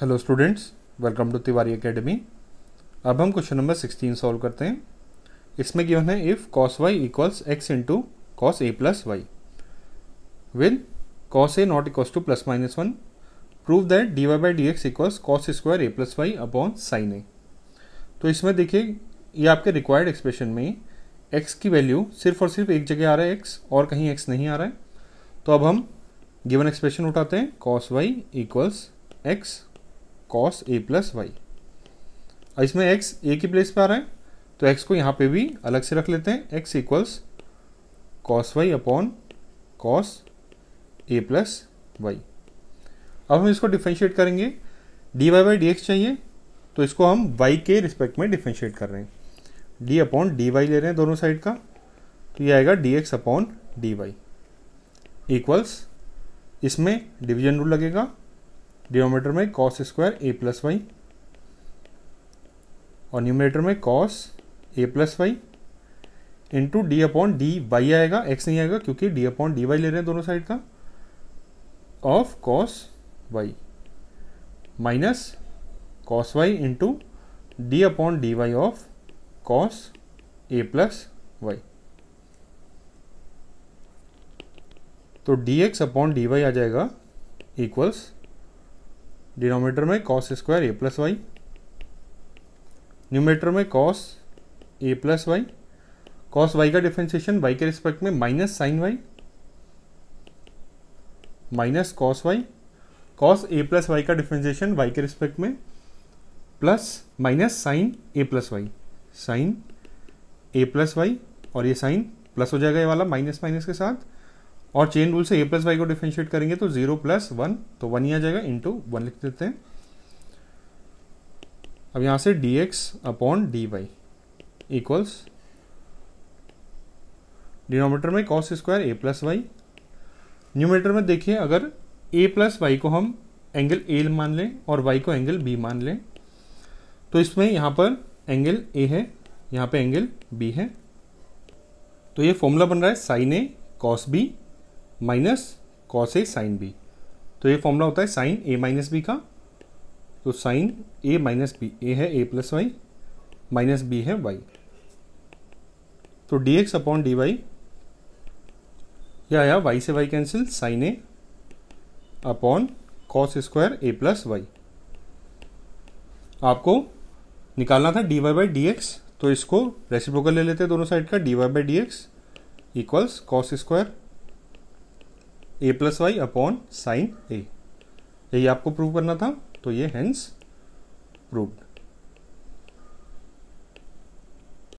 hello students welcome to Tiwari academy अब हम question number 16 solve करते हैं इसमें गिवन है if cos Y equals X into cos A plus Y with cos A not equals to plus minus one prove that D Y by D X equals cos square A plus Y upon sine A तो इसमें देखिए ये आपके required expression में X की value सिर्फ और सिर्फ एक जगह आ रहा है एक्स और कहीं एक्स नहीं आ रहा है तो अब हम गिवन एक्सप्रेशन उठाते हैं cos Y equals X cos A plus Y इसमें एक्स ए की प्लेस पे आ रहा है तो एक्स को यहाँ पे भी अलग से रख लेते हैं X equals cos Y upon cos A plus Y अब हम इसको डिफ्रेंशिएट करेंगे D Y by D X चाहिए तो इसको हम वाई के रिस्पेक्ट में डिफ्रेंशिएट कर रहे हैं डी अपॉन डी वाई ले रहे हैं दोनों साइड का तो ये आएगा D X upon D Y equals इसमें डिविजन रूल लगेगा डिनोमीटर में cos square A plus Y और न्यूमिनेटर में cos A plus Y into D upon D Y आएगा एक्स नहीं आएगा क्योंकि डी अपॉन डी वाई ले रहे हैं दोनों साइड का of cos Y minus cos Y into D upon D Y of cos A plus Y तो D X upon D Y आ जाएगा इक्वल्स डिनोमीटर में cos square A plus Y numerator में cos A plus Y cos Y का differentiation Y के respect में minus sine Y minus cos Y cos A plus Y का differentiation Y के respect में plus minus sine A plus Y sine A plus Y और ये sign plus हो जाएगा ये वाला माइनस माइनस के साथ और चेन रूल से ए प्लस वाई को डिफ्रेंशिएट करेंगे तो जीरो प्लस वन तो वन ही आ जाएगा इंटू वन लिख देते हैं अब यहां से D X upon D Y equals denominator में cos square A plus Y numerator में देखिए अगर ए प्लस वाई को हम एंगल ए मान लें और वाई को एंगल बी मान लें तो इसमें यहां पर एंगल ए है यहां पे एंगल बी है तो ये फॉर्मूला बन रहा है sine A cos B minus cos A sine B तो ये फॉर्मूला होता है साइन ए माइनस बी का तो sine A minus B A है A plus Y minus B है वाई तो D X upon D Y या आया वाई से Y cancel sine A upon cos square A plus Y आपको निकालना था D Y by D X तो इसको रेसिप्रोकल ले लेते हैं दोनों साइड का D Y by D X equals cos square A plus Y upon sine A यही आपको प्रूव करना था तो ये हैंस प्रूव्ड